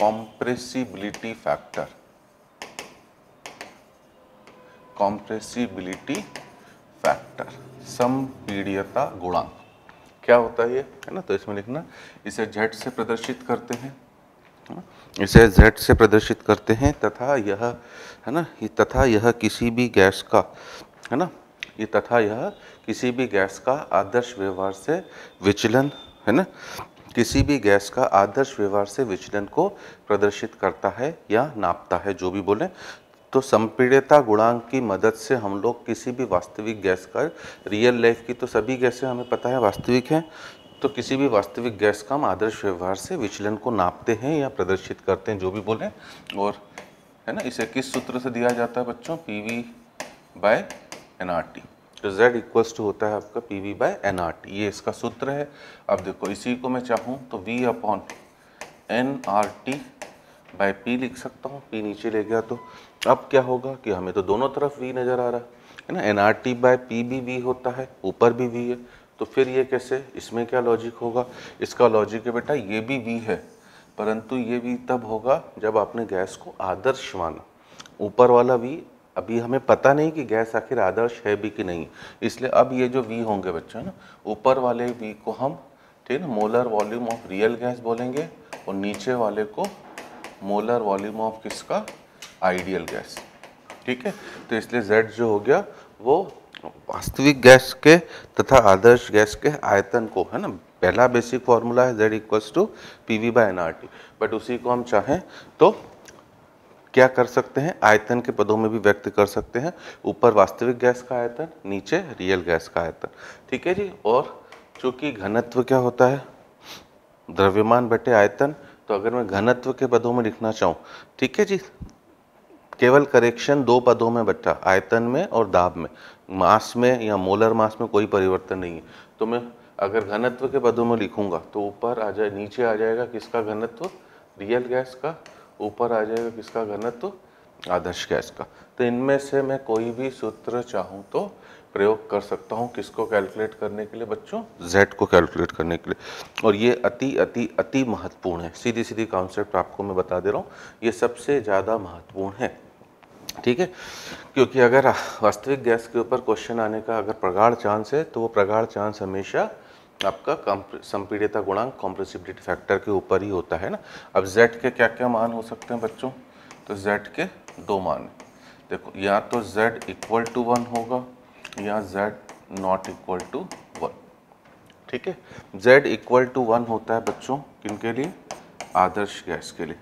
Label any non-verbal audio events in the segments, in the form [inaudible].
compressibility factor compressibility factor संपीड़ियता गुणांक क्या होता है ये है ना तो इसमें लिखना इसे जेड से प्रदर्शित करते हैं हाँ, इसे जेड से प्रदर्शित करते हैं तथा यह है ना ये तथा यह किसी भी गैस का है ना ये तथा यह किसी भी गैस का आदर्श व्यवहार से विचलन है ना किसी भी गैस का आदर्श व्यवहार से विचलन को प्रदर्शित करता है या नापता है जो भी बोलें तो संपीड़ता गुणांक की मदद से हम लोग किसी भी वास्तविक गैस का रियल लाइफ की तो सभी गैसें हमें पता है वास्तविक हैं तो किसी भी वास्तविक गैस का हम आदर्श व्यवहार से विचलन को नापते हैं या प्रदर्शित करते हैं जो भी बोलें और है ना इसे किस सूत्र से दिया जाता है बच्चों P V by N R T तो Z इक्वल्स टू होता है आपका P V by N R T ये इसका सूत्र है अब देखो इसी को मैं चाहूँ तो V upon N R T by P लिख सकता हूँ p नीचे ले गया तो अब क्या होगा कि हमें तो दोनों तरफ V नज़र आ रहा है ना N R T by P भी वी होता है ऊपर भी V है तो फिर ये कैसे इसमें क्या लॉजिक होगा इसका लॉजिक है बेटा ये भी वी है परंतु ये वी तब होगा जब आपने गैस को आदर्श माना ऊपर वाला वी अभी हमें पता नहीं कि गैस आखिर आदर्श है भी कि नहीं इसलिए अब ये जो वी होंगे बच्चों ना ऊपर वाले वी को हम ठीक है molar volume of real gas बोलेंगे और नीचे वाले को मोलर वॉल्यूम ऑफ किसका आइडियल गैस ठीक है तो इसलिए जेड जो हो गया वो वास्तविक गैस के तथा आदर्श गैस के आयतन को है ना पहला बेसिक फॉर्मूला है Z equals to P V by N R T but उसी को हम चाहें तो क्या कर सकते हैं आयतन के पदों में भी व्यक्त कर सकते हैं ऊपर वास्तविक गैस का आयतन नीचे रियल गैस का आयतन ठीक है जी और चूंकि घनत्व क्या होता है द्रव्यमान बटे आयतन तो अगर मैं घनत्व के पदों में लिखना चाहूँ ठीक है जी केवल करेक्शन दो पदों में बटा आयतन में और दाब में मास में या मोलर मास में कोई परिवर्तन नहीं है तो मैं अगर घनत्व के पदों में लिखूंगा तो ऊपर आ जाए नीचे आ जाएगा किसका घनत्व रियल गैस का ऊपर आ जाएगा किसका घनत्व आदर्श गैस का तो इनमें से मैं कोई भी सूत्र चाहूँ तो प्रयोग कर सकता हूँ किसको कैलकुलेट करने के लिए बच्चों Z को कैलकुलेट करने के लिए और ये अति अति अति महत्वपूर्ण है सीधी सीधी कॉन्सेप्ट आपको मैं बता दे रहा हूँ ये सबसे ज़्यादा महत्वपूर्ण है ठीक है क्योंकि अगर वास्तविक गैस के ऊपर क्वेश्चन आने का अगर प्रगाढ़ चांस है तो वो प्रगाढ़ चांस हमेशा आपका संपीड़िता गुणांक कॉम्प्रेसिबिलिटी फैक्टर के ऊपर ही होता है ना अब जेड के क्या क्या मान हो सकते हैं बच्चों तो जेड के दो मान देखो या तो जेड इक्वल टू वन होगा या Z not equal to one ठीक है जेड इक्वल टू वन होता है बच्चों किन के लिए आदर्श गैस के लिए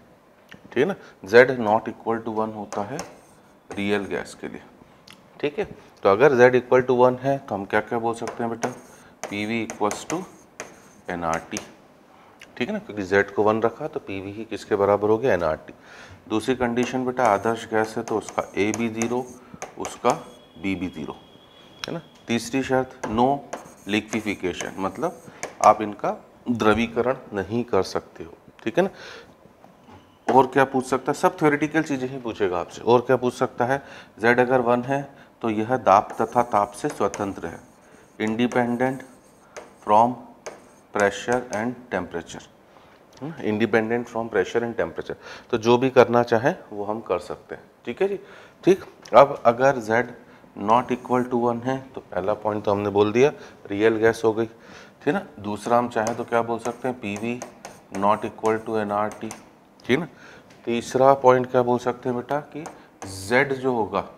ठीक है ना Z not equal to one होता है रियल गैस के लिए ठीक है तो अगर जेड इक्वल टू वन है तो हम क्या क्या बोल सकते हैं बेटा P V equals to N R T ठीक है ना क्योंकि जेड को वन रखा तो पी वी ही किसके बराबर हो गया एन आर टी दूसरी कंडीशन बेटा आदर्श गैस है तो उसका ए बी ज़ीरो उसका बी बी ज़ीरो है ना तीसरी शर्त नो लिक्विफिकेशन मतलब आप इनका द्रवीकरण नहीं कर सकते हो ठीक है ना और क्या पूछ सकता है सब थ्योरेटिकल चीज़ें ही पूछेगा आपसे और क्या पूछ सकता है जेड अगर वन है तो यह दाप तथा ताप से स्वतंत्र है independent from pressure and temperature independent from pressure and temperature तो जो भी करना चाहे वो हम कर सकते हैं ठीक है जी ठीक अब अगर z not equal to one है तो पहला पॉइंट तो हमने बोल दिया रियल गैस हो गई ठीक ना दूसरा हम चाहें तो क्या बोल सकते हैं P V not equal to N R T ठीक ना तीसरा पॉइंट क्या बोल सकते हैं बेटा कि z जो होगा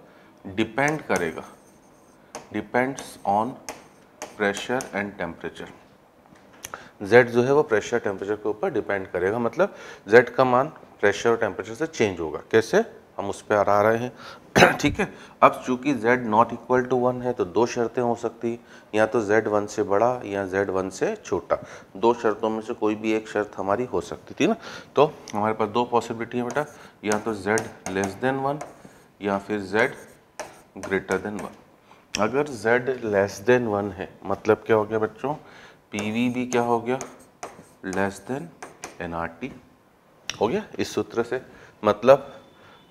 डिपेंड करेगा depends on pressure and temperature Z जो है वो प्रेशर टेम्परेचर के ऊपर डिपेंड करेगा मतलब Z का मान प्रेशर और टेम्परेचर से चेंज होगा कैसे हम उस पर आ, रहे हैं [clears throat] ठीक है अब चूंकि z not equal to one है तो दो शर्तें हो सकती हैं या तो z वन से बड़ा या z वन से छोटा दो शर्तों में से कोई भी एक शर्त हमारी हो सकती थी ना तो हमारे पास दो पॉसिबिलिटी है बेटा या तो z लेस देन वन या फिर z ग्रेटर देन वन अगर z लेस देन वन है मतलब क्या हो गया बच्चों पी वी भी क्या हो गया less than N R T हो गया इस सूत्र से मतलब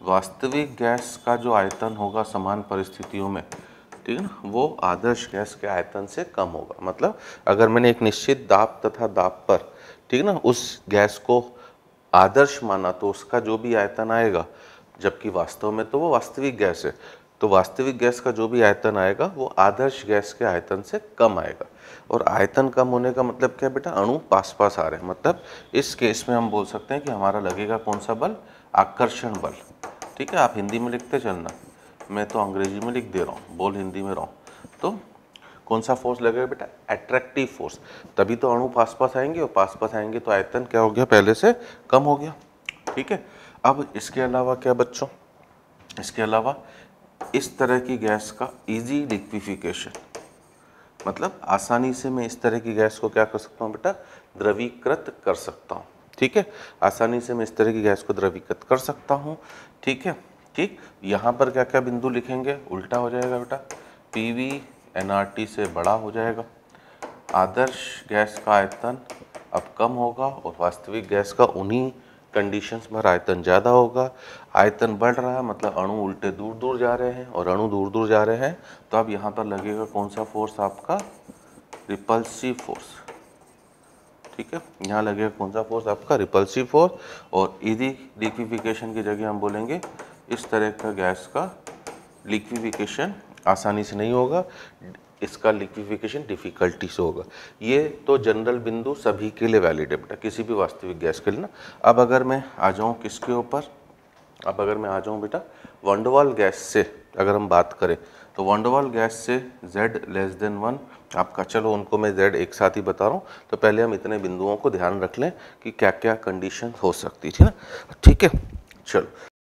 वास्तविक गैस का जो आयतन होगा समान परिस्थितियों में ठीक है ना वो आदर्श गैस के आयतन से कम होगा मतलब अगर मैंने एक निश्चित दाब तथा दाब पर ठीक है ना उस गैस को आदर्श माना तो उसका जो भी आयतन आएगा जबकि वास्तव में तो वो वास्तविक गैस है तो वास्तविक गैस का जो भी आयतन आएगा वो आदर्श गैस के आयतन से कम आएगा और आयतन कम होने का मतलब क्या बेटा अणु पास पास आ रहे हैं मतलब इस केस में हम बोल सकते हैं कि हमारा लगेगा कौन सा बल आकर्षण बल ठीक है आप हिंदी में लिखते चलना मैं तो अंग्रेजी में लिख दे रहा हूँ बोल हिंदी में रहूँ तो कौन सा फोर्स लगेगा बेटा एट्रैक्टिव फोर्स तभी तो अणु पास पास आएंगे और पास पास आएंगे तो आयतन क्या हो गया पहले से कम हो गया ठीक है अब इसके अलावा क्या बच्चों इसके अलावा इस तरह की गैस का इजी लिक्विफिकेशन मतलब आसानी से मैं इस तरह की गैस को क्या कर सकता हूँ बेटा द्रवीकृत कर सकता हूँ ठीक है आसानी से मैं इस तरह की गैस को द्रवीकृत कर सकता हूँ ठीक है ठीक यहाँ पर क्या क्या बिंदु लिखेंगे उल्टा हो जाएगा बेटा पी वी एन से बड़ा हो जाएगा आदर्श गैस का आयतन अब कम होगा और वास्तविक गैस का उन्हीं कंडीशंस में आयतन ज़्यादा होगा आयतन बढ़ रहा है मतलब अणु उल्टे दूर दूर जा रहे हैं और अणु दूर दूर जा रहे हैं तो अब यहाँ पर लगेगा कौन सा फोर्स आपका रिपल्सिव फोर्स ठीक है यहाँ लगेगा कौन सा फोर्स आपका रिपल्सिव फोर्स और इधी लिक्विफिकेशन की जगह हम बोलेंगे इस तरह का गैस का लिक्विफिकेशन आसानी से नहीं होगा इसका लिक्विफिकेशन डिफिकल्टी से होगा ये तो जनरल बिंदु सभी के लिए वैलिड है बेटा किसी भी वास्तविक गैस के लिए ना अब अगर मैं आ जाऊँ किसके ऊपर अब अगर मैं आ जाऊँ बेटा वंडोवाल गैस से अगर हम बात करें तो वंडोवाल गैस से z लेस देन वन आपका चलो उनको मैं z एक साथ ही बता रहा हूँ तो पहले हम इतने बिंदुओं को ध्यान रख लें कि क्या क्या कंडीशन हो सकती थी ना ठीक है चलो